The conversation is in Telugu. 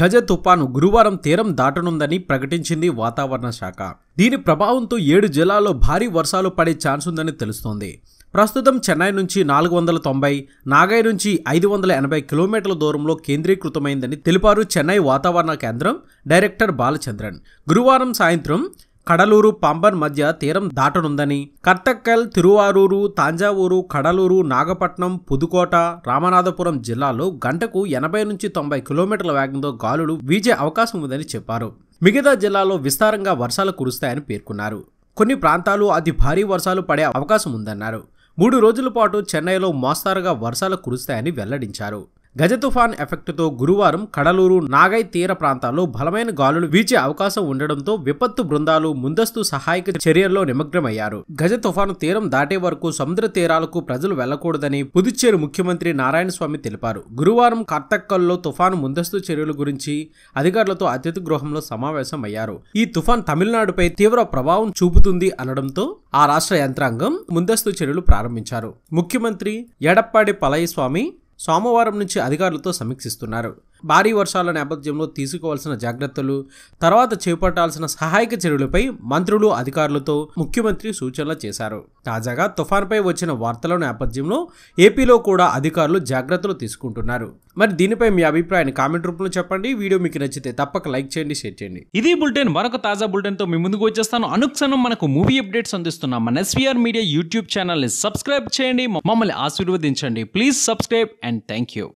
గజ తుపాను గురువారం తీరం దాటనుందని ప్రకటించింది వాతావరణ శాఖ దీని ప్రభావంతో ఏడు జిల్లాల్లో భారీ వర్షాలు పడే ఛాన్స్ ఉందని తెలుస్తోంది ప్రస్తుతం చెన్నై నుంచి నాలుగు వందల తొంభై నాగై నుంచి ఐదు వందల ఎనభై కిలోమీటర్ల దూరంలో కేంద్రీకృతమైందని తెలిపారు చెన్నై వాతావరణ కేంద్రం డైరెక్టర్ బాలచంద్రన్ గురువారం సాయంత్రం కడలూరు పంబన్ మధ్య తీరం దాటనుందని కర్తక్కల్ తిరువారూరు తాంజావూరు కడలూరు నాగపట్నం పుదుకోట రామనాథపురం జిల్లాలో గంటకు ఎనభై నుంచి తొంభై కిలోమీటర్ల వేగంతో గాలులు వీచే అవకాశం ఉందని చెప్పారు మిగతా జిల్లాలో విస్తారంగా వర్షాలు కురుస్తాయని పేర్కొన్నారు కొన్ని ప్రాంతాలు అతి భారీ వర్షాలు పడే అవకాశం ఉందన్నారు మూడు రోజుల పాటు చెన్నైలో మోస్తారుగా వర్షాలు కురుస్తాయని వెల్లడించారు గజ తుఫాన్ ఎఫెక్ట్తో గురువారం కడలూరు నాగై తీర ప్రాంతాల్లో బలమైన గాలులు వీచే అవకాశం ఉండడంతో విపత్తు బృందాలు ముందస్తు సహాయక చర్యల్లో నిమగ్నమయ్యారు గజ తుఫాను తీరం దాటే వరకు సముద్ర తీరాలకు ప్రజలు వెళ్లకూడదని పుదుచ్చేరి ముఖ్యమంత్రి నారాయణస్వామి తెలిపారు గురువారం కర్తక్కల్లో తుఫాను ముందస్తు చర్యల గురించి అధికారులతో అతిథి గృహంలో సమావేశం అయ్యారు ఈ తుఫాన్ తమిళనాడుపై తీవ్ర ప్రభావం చూపుతుంది అనడంతో ఆ రాష్ట్ర యంత్రాంగం ముందస్తు చర్యలు ప్రారంభించారు ముఖ్యమంత్రి ఎడప్పాడి స్వామి సోమవారం నుంచి అధికారులతో సమీక్షిస్తున్నారు భారీ వర్షాల నేపథ్యంలో తీసుకోవాల్సిన జాగ్రత్తలు తర్వాత చేపట్టాల్సిన సహాయక చర్యలపై మంత్రులు అధికారులతో ముఖ్యమంత్రి సూచనలు చేశారు తాజాగా తుఫాన్పై వచ్చిన వార్తల నేపథ్యంలో ఏపీలో కూడా అధికారులు జాగ్రత్తలు తీసుకుంటున్నారు మరి దీనిపై మీ అభిప్రాయాన్ని కామెంట్ రూపంలో చెప్పండి వీడియో మీకు నచ్చితే తప్పక లైక్ చేయండి షేర్ చేయండి ఇది బులెటిన్ మరొక తాజా తో మీ ముందుకు వచ్చేస్తాను అనుక్షణం మనకు మూవీ అప్డేట్స్ అందిస్తున్నాం మన ఎస్వీఆర్ మీడియా యూట్యూబ్ ఛానల్ని సబ్స్క్రైబ్ చేయండి మమ్మల్ని ఆశీర్వదించండి please subscribe and thank you